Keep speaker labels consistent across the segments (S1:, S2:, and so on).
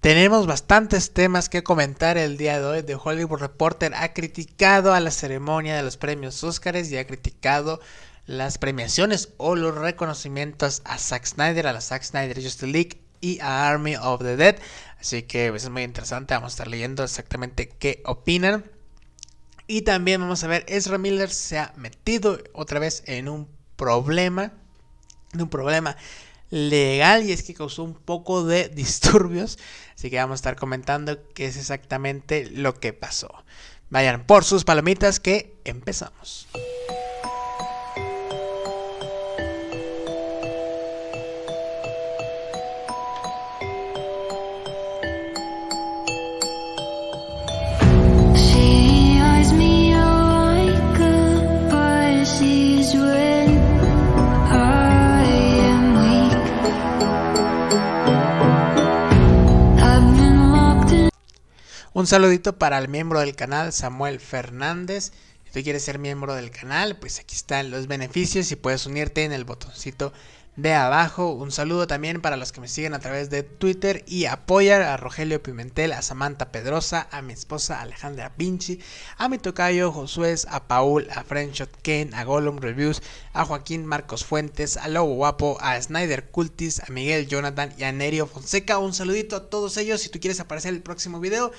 S1: Tenemos bastantes temas que comentar el día de hoy. The Hollywood Reporter ha criticado a la ceremonia de los premios Óscares y ha criticado las premiaciones o los reconocimientos a Zack Snyder, a la Zack Snyder Justice League y a Army of the Dead. Así que pues, es muy interesante, vamos a estar leyendo exactamente qué opinan. Y también vamos a ver, Ezra Miller se ha metido otra vez en un problema, en un problema legal y es que causó un poco de disturbios. Así que vamos a estar comentando qué es exactamente lo que pasó. Vayan por sus palomitas que empezamos. Un saludito para el miembro del canal, Samuel Fernández. Si tú quieres ser miembro del canal, pues aquí están los beneficios y puedes unirte en el botoncito de abajo. Un saludo también para los que me siguen a través de Twitter y apoyar a Rogelio Pimentel, a Samantha Pedrosa, a mi esposa Alejandra Vinci... a mi tocayo Josué, a Paul, a Friendshot Ken, a Gollum Reviews, a Joaquín Marcos Fuentes, a Lobo Guapo, a Snyder Cultis, a Miguel Jonathan y a Nerio Fonseca. Un saludito a todos ellos. Si tú quieres aparecer en el próximo video,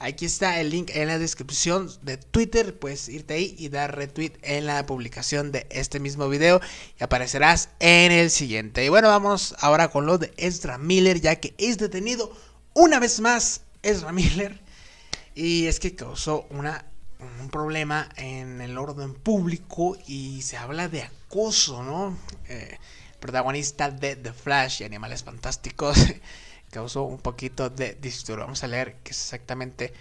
S1: Aquí está el link en la descripción de Twitter. Puedes irte ahí y dar retweet en la publicación de este mismo video. Y aparecerás en el siguiente. Y bueno, vamos ahora con lo de Ezra Miller, ya que es detenido una vez más Ezra Miller. Y es que causó un problema en el orden público y se habla de acoso, ¿no? Eh, protagonista de The Flash y Animales Fantásticos. causó un poquito de disturbo. Vamos a leer qué es exactamente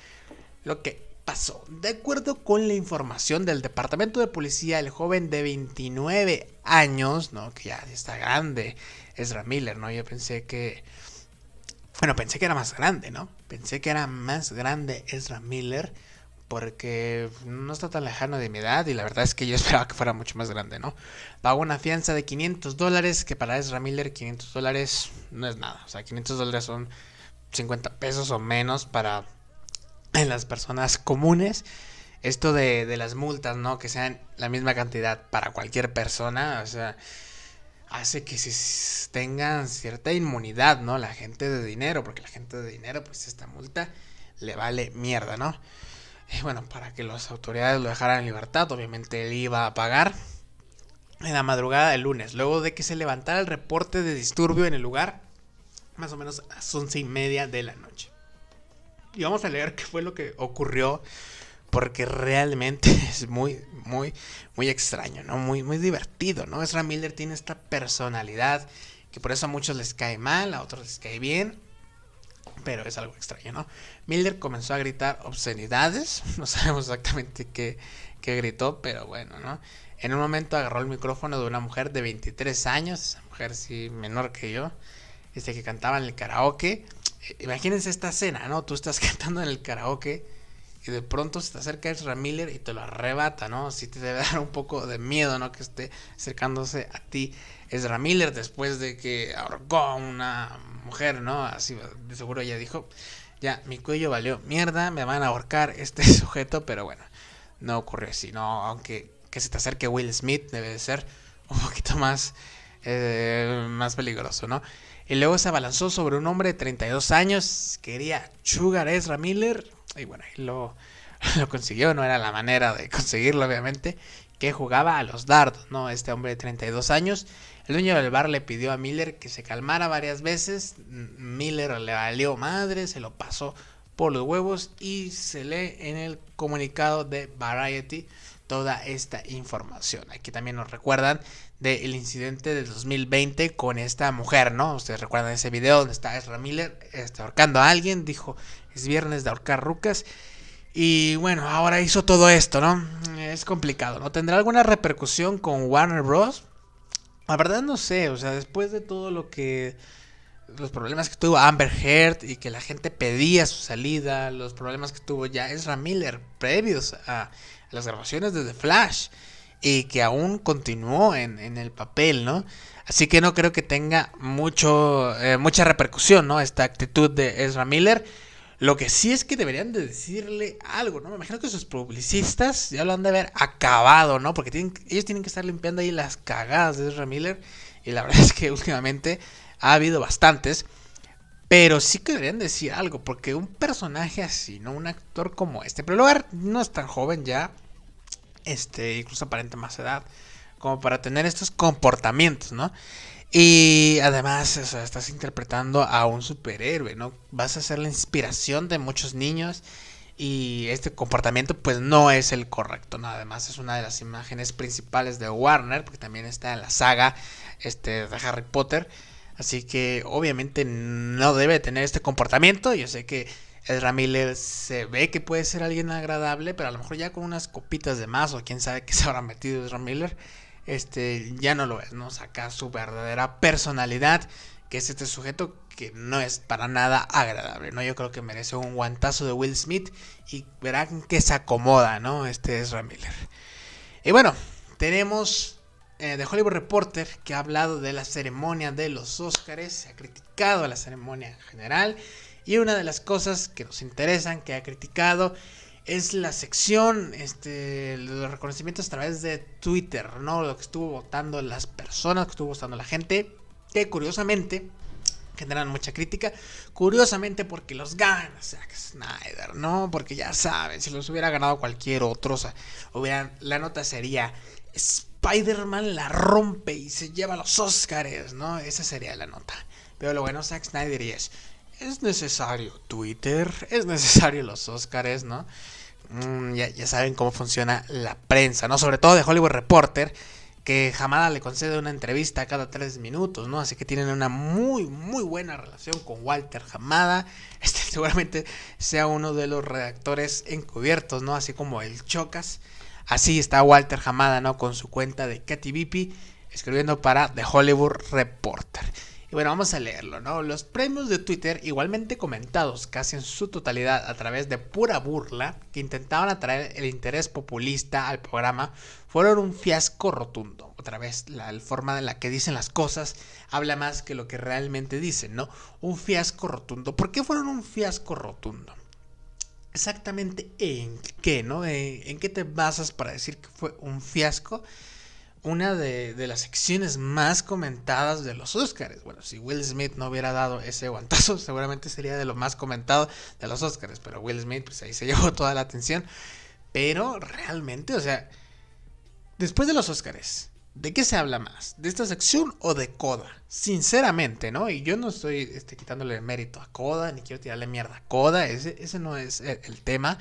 S1: lo que pasó. De acuerdo con la información del Departamento de Policía, el joven de 29 años, ¿no? Que ya está grande, Ezra Miller, ¿no? Yo pensé que... Bueno, pensé que era más grande, ¿no? Pensé que era más grande Ezra Miller porque no está tan lejano de mi edad y la verdad es que yo esperaba que fuera mucho más grande, ¿no? Pago una fianza de 500 dólares, que para Ezra Miller 500 dólares no es nada, o sea, 500 dólares son 50 pesos o menos para las personas comunes. Esto de, de las multas, ¿no? Que sean la misma cantidad para cualquier persona, o sea, hace que se tengan cierta inmunidad, ¿no? La gente de dinero, porque la gente de dinero, pues esta multa le vale mierda, ¿no? bueno, para que las autoridades lo dejaran en libertad, obviamente él iba a pagar en la madrugada del lunes, luego de que se levantara el reporte de disturbio en el lugar, más o menos a las once y media de la noche. Y vamos a leer qué fue lo que ocurrió, porque realmente es muy, muy, muy extraño, ¿no? Muy, muy divertido, ¿no? Ezra Miller tiene esta personalidad que por eso a muchos les cae mal, a otros les cae bien pero es algo extraño, ¿no? Miller comenzó a gritar obscenidades, no sabemos exactamente qué, gritó, pero bueno, ¿no? En un momento agarró el micrófono de una mujer de 23 años, esa mujer sí menor que yo, este que cantaba en el karaoke. E, imagínense esta escena, ¿no? Tú estás cantando en el karaoke y de pronto se te acerca Ezra Miller y te lo arrebata, ¿no? Sí te debe dar un poco de miedo, ¿no? Que esté acercándose a ti Ezra Miller después de que ahorcó a una mujer, ¿no? Así de seguro ella dijo, ya, mi cuello valió mierda, me van a ahorcar este sujeto, pero bueno, no ocurrió así, ¿no? Aunque que se te acerque Will Smith debe de ser un poquito más, eh, más peligroso, ¿no? Y luego se abalanzó sobre un hombre de 32 años, quería chugar a Ezra Miller, y bueno, lo consiguió, no era la manera de conseguirlo, obviamente, que jugaba a los dardos, ¿no? Este hombre de 32 años. El dueño del bar le pidió a Miller que se calmara varias veces. Miller le valió madre, se lo pasó por los huevos y se lee en el comunicado de Variety toda esta información. Aquí también nos recuerdan del incidente del 2020 con esta mujer, ¿no? Ustedes recuerdan ese video donde está Ezra Miller está ahorcando a alguien, dijo, es viernes de ahorcar rucas y bueno, ahora hizo todo esto, ¿no? Es complicado, ¿no? ¿Tendrá alguna repercusión con Warner Bros? La verdad no sé, o sea, después de todo lo que... Los problemas que tuvo Amber Heard y que la gente pedía su salida, los problemas que tuvo ya Ezra Miller previos a las grabaciones de The Flash y que aún continuó en, el papel, ¿no? Así que no creo que tenga mucho, eh, mucha repercusión, ¿no? Esta actitud de Ezra Miller. Lo que sí es que deberían de decirle algo, ¿no? Me imagino que sus publicistas ya lo han de haber acabado, ¿no? Porque tienen, ellos tienen que estar limpiando ahí las cagadas de Ezra Miller. Y la verdad es que últimamente ha habido bastantes. Pero sí que deberían decir algo, porque un personaje así, ¿no? Un actor como este. Pero lugar no es tan joven ya. Este, incluso aparente más edad. Como para tener estos comportamientos, ¿no? Y además, estás interpretando a un superhéroe, ¿no? Vas a ser la inspiración de muchos niños y este comportamiento pues no es el correcto, nada ¿no? es una de las imágenes principales de Warner, porque también está en la saga este, de Harry Potter, así que obviamente no debe tener este comportamiento, yo sé que el Miller se ve que puede ser alguien agradable, pero a lo mejor ya con unas copitas de más o quién sabe qué se habrá metido el Miller este, ya no lo es, ¿no? Saca su verdadera personalidad, que es este sujeto que no es para nada agradable, ¿no? Yo creo que merece un guantazo de Will Smith y verán que se acomoda, ¿no? Este es Miller. Y bueno, tenemos de eh, Hollywood Reporter que ha hablado de la ceremonia de los se ha criticado a la ceremonia en general y una de las cosas que nos interesan que ha criticado es la sección, este, los reconocimientos a través de Twitter, ¿no? Lo que estuvo votando las personas, que estuvo votando la gente, que curiosamente generan mucha crítica, curiosamente porque los gana Zack Snyder, ¿no? Porque ya saben, si los hubiera ganado cualquier otro, o sea, hubieran, la nota sería Spider-Man la rompe y se lleva los Oscars, ¿no? Esa sería la nota. Pero lo bueno, Zack Snyder y es, es necesario Twitter, es necesario los Óscares, ¿no? Mm, ya, saben cómo funciona la prensa, ¿no? Sobre todo de Hollywood Reporter, que Jamada le concede una entrevista cada tres minutos, ¿no? Así que tienen una muy, muy buena relación con Walter Jamada Este seguramente sea uno de los redactores encubiertos, ¿no? Así como el Chocas. Así está Walter Hamada, ¿no? Con su cuenta de Katy Bipi, escribiendo para The Hollywood Reporter. Y bueno, vamos a leerlo, ¿no? Los premios de Twitter, igualmente comentados casi en su totalidad a través de pura burla, que intentaban atraer el interés populista al programa, fueron un fiasco rotundo. Otra vez, la, forma en la que dicen las cosas habla más que lo que realmente dicen, ¿no? Un fiasco rotundo. ¿Por qué fueron un fiasco rotundo? Exactamente en qué, ¿no? Eh, ¿En qué te basas para decir que fue un fiasco? una de, las secciones más comentadas de los Oscars. Bueno, si Will Smith no hubiera dado ese guantazo, seguramente sería de lo más comentado de los Oscars. Pero Will Smith, pues ahí se llevó toda la atención. Pero realmente, o sea, después de los Oscars, ¿de qué se habla más? ¿De esta sección o de Coda? Sinceramente, ¿no? Y yo no estoy este, quitándole mérito a Coda, ni quiero tirarle mierda a Coda, ese, ese no es el tema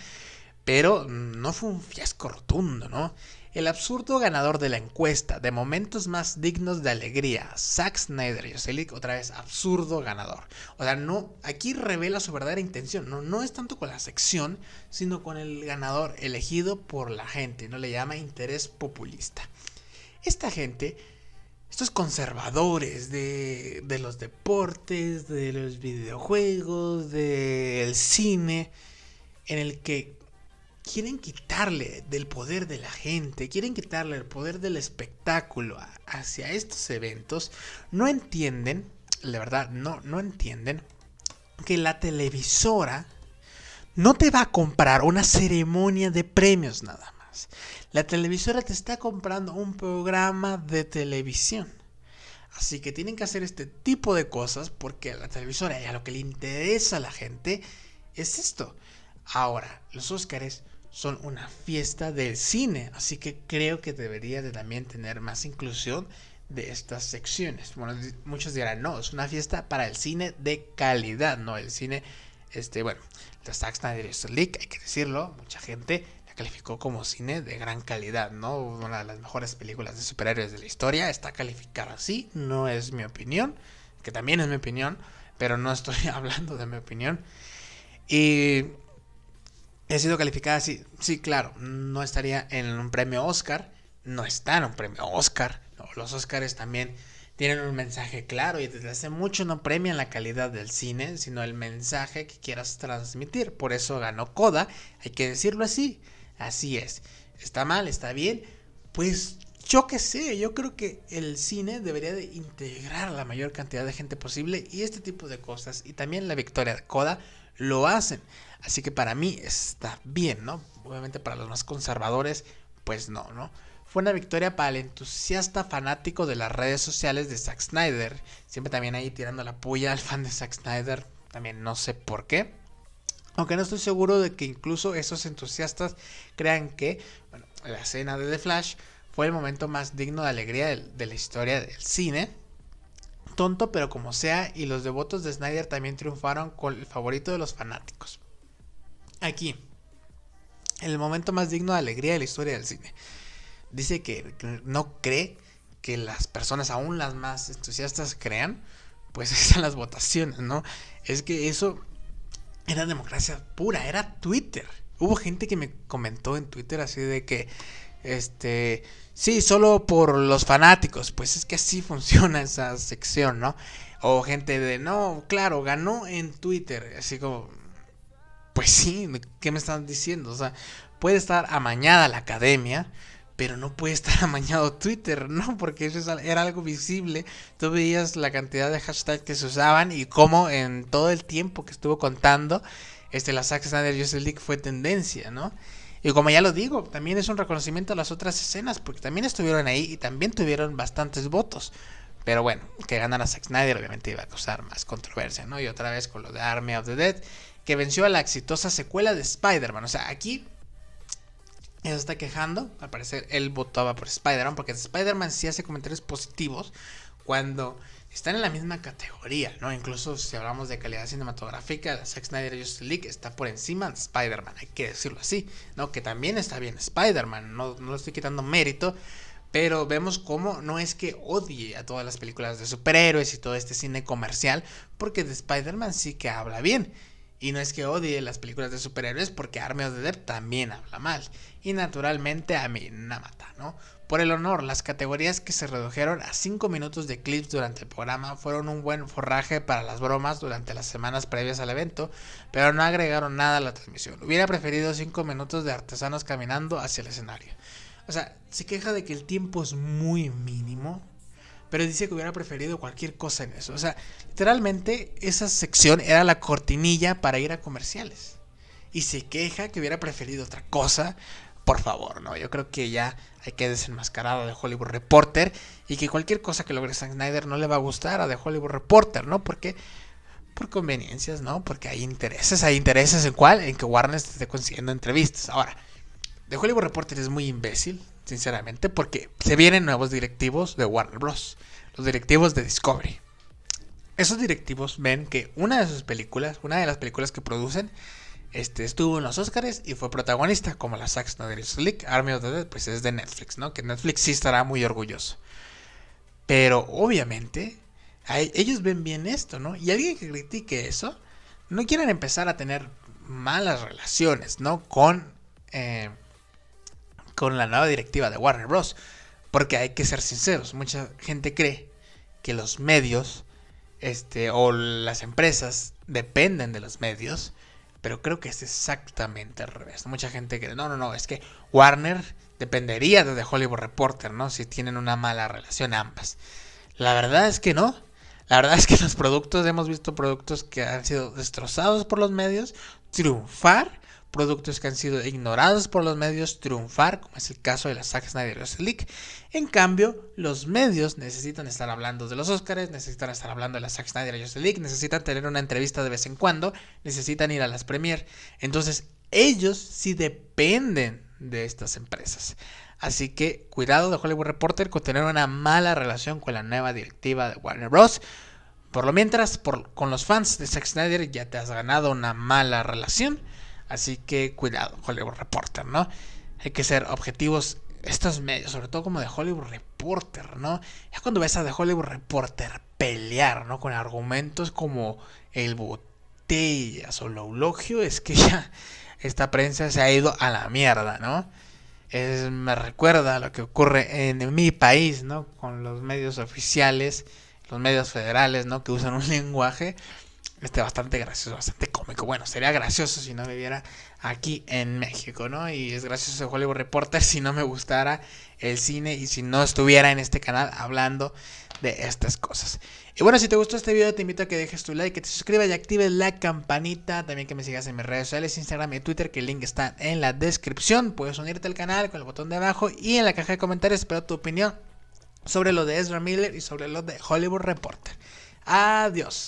S1: pero no fue un fiasco rotundo, ¿no? El absurdo ganador de la encuesta de momentos más dignos de alegría, Zack Snyder, Yoselic, otra vez absurdo ganador. O sea, no, aquí revela su verdadera intención. No, no es tanto con la sección, sino con el ganador elegido por la gente. No le llama interés populista. Esta gente, estos conservadores de, los deportes, de los videojuegos, del cine, en el que quieren quitarle del poder de la gente, quieren quitarle el poder del espectáculo hacia estos eventos, no entienden, la verdad, no, no entienden que la televisora no te va a comprar una ceremonia de premios nada más. La televisora te está comprando un programa de televisión. Así que tienen que hacer este tipo de cosas porque a la televisora y a lo que le interesa a la gente es esto. Ahora, los Óscares son una fiesta del cine, así que creo que debería de también tener más inclusión de estas secciones. Bueno, muchos dirán, no, es una fiesta para el cine de calidad, no el cine, este, bueno, la Zack Snyder League, hay que decirlo, mucha gente la calificó como cine de gran calidad, ¿no? Una de las mejores películas de superhéroes de la historia está calificada así, no es mi opinión, que también es mi opinión, pero no estoy hablando de mi opinión. Y he sido calificada así. Sí, claro, no estaría en un premio Oscar, no está en un premio Oscar. los Oscars también tienen un mensaje claro y desde hace mucho no premian la calidad del cine, sino el mensaje que quieras transmitir. Por eso ganó Coda, hay que decirlo así. Así es. Está mal, está bien. Pues yo qué sé, yo creo que el cine debería de integrar a la mayor cantidad de gente posible y este tipo de cosas. Y también la Victoria de Coda lo hacen. Así que para mí está bien, ¿no? Obviamente para los más conservadores, pues no, ¿no? Fue una victoria para el entusiasta fanático de las redes sociales de Zack Snyder. Siempre también ahí tirando la puya al fan de Zack Snyder. También no sé por qué. Aunque no estoy seguro de que incluso esos entusiastas crean que, bueno, la escena de The Flash fue el momento más digno de alegría de, la historia del cine. Tonto pero como sea, y los devotos de Snyder también triunfaron con el favorito de los fanáticos. Aquí, el momento más digno de alegría de la historia del cine. Dice que no cree que las personas, aún las más entusiastas, crean, pues están las votaciones, ¿no? Es que eso era democracia pura, era Twitter. Hubo gente que me comentó en Twitter así de que este, sí, solo por los fanáticos, pues es que así funciona esa sección, ¿no? O gente de, no, claro, ganó en Twitter, así como, pues sí, ¿qué me están diciendo? O sea, puede estar amañada la academia, pero no puede estar amañado Twitter, ¿no? Porque eso era algo visible. Tú veías la cantidad de hashtags que se usaban y cómo en todo el tiempo que estuvo contando, este, la Saxa de Justice League fue tendencia, ¿no? Y como ya lo digo, también es un reconocimiento a las otras escenas, porque también estuvieron ahí y también tuvieron bastantes votos. Pero bueno, que ganara Zack Snyder obviamente iba a causar más controversia, ¿no? Y otra vez con lo de Army of the Dead, que venció a la exitosa secuela de Spider-Man. O sea, aquí se está quejando, al parecer él votaba por Spider-Man, porque Spider-Man sí hace comentarios positivos cuando están en la misma categoría, ¿no? Incluso si hablamos de calidad cinematográfica, Sex Snyder Justice League está por encima de Spider-Man, hay que decirlo así, ¿no? Que también está bien Spider-Man, no, no le estoy quitando mérito, pero vemos cómo no es que odie a todas las películas de superhéroes y todo este cine comercial, porque de Spider-Man sí que habla bien. Y no es que odie las películas de superhéroes porque Army of the también habla mal. Y naturalmente a mí nada mata, ¿no? Por el honor, las categorías que se redujeron a 5 minutos de clips durante el programa fueron un buen forraje para las bromas durante las semanas previas al evento, pero no agregaron nada a la transmisión. Hubiera preferido 5 minutos de artesanos caminando hacia el escenario. O sea, se queja de que el tiempo es muy mínimo, pero dice que hubiera preferido cualquier cosa en eso. O sea, literalmente esa sección era la cortinilla para ir a comerciales. Y se queja que hubiera preferido otra cosa. Por favor, no, yo creo que ya hay que desenmascarar a The Hollywood Reporter y que cualquier cosa que logre Zack Snyder no le va a gustar a The Hollywood Reporter, ¿no? Porque por conveniencias, ¿no? Porque hay intereses, hay intereses en cuál, en que Warner esté consiguiendo entrevistas. Ahora, The Hollywood Reporter es muy imbécil, sinceramente, porque se vienen nuevos directivos de Warner Bros. Los directivos de Discovery. Esos directivos ven que una de sus películas, una de las películas que producen, este, estuvo en los Oscars y fue protagonista, como la Saxon del Slick Army of the Dead, pues es de Netflix, ¿no? Que Netflix sí estará muy orgulloso. Pero obviamente, ellos ven bien esto, ¿no? Y alguien que critique eso, no quieren empezar a tener malas relaciones, ¿no? Con eh, con la nueva directiva de Warner Bros. Porque hay que ser sinceros, mucha gente cree que los medios este, o las empresas dependen de los medios, pero creo que es exactamente al revés. Mucha gente cree, no, no, no, es que Warner dependería de Hollywood Reporter, ¿no? Si tienen una mala relación ambas. La verdad es que no. La verdad es que los productos, hemos visto productos que han sido destrozados por los medios, triunfar productos que han sido ignorados por los medios triunfar, como es el caso de la Zack Snyder League. En cambio, los medios necesitan estar hablando de los Oscars, necesitan estar hablando de la Zack Snyder League, necesitan tener una entrevista de vez en cuando, necesitan ir a las premier. Entonces, ellos sí dependen de estas empresas. Así que cuidado de Hollywood Reporter con tener una mala relación con la nueva directiva de Warner Bros. Por lo mientras, con los fans de Zack Snyder ya te has ganado una mala relación. Así que cuidado, Hollywood Reporter, ¿no? Hay que ser objetivos estos medios, sobre todo como de Hollywood Reporter, ¿no? Ya cuando ves a Hollywood Reporter pelear, ¿no? Con argumentos como el botellas o el elogio, es que ya esta prensa se ha ido a la mierda, ¿no? Es, me recuerda lo que ocurre en mi país, ¿no? Con los medios oficiales, los medios federales, ¿no? Que usan un lenguaje este, bastante gracioso, bastante cómico. Bueno, sería gracioso si no viviera aquí en México, ¿no? Y es gracioso de Hollywood Reporter si no me gustara el cine y si no estuviera en este canal hablando de estas cosas. Y bueno, si te gustó este video, te invito a que dejes tu like, que te suscribas y actives la campanita. También que me sigas en mis redes sociales, Instagram y Twitter, que el link está en la descripción. Puedes unirte al canal con el botón de abajo y en la caja de comentarios espero tu opinión sobre lo de Ezra Miller y sobre lo de Hollywood Reporter. Adiós.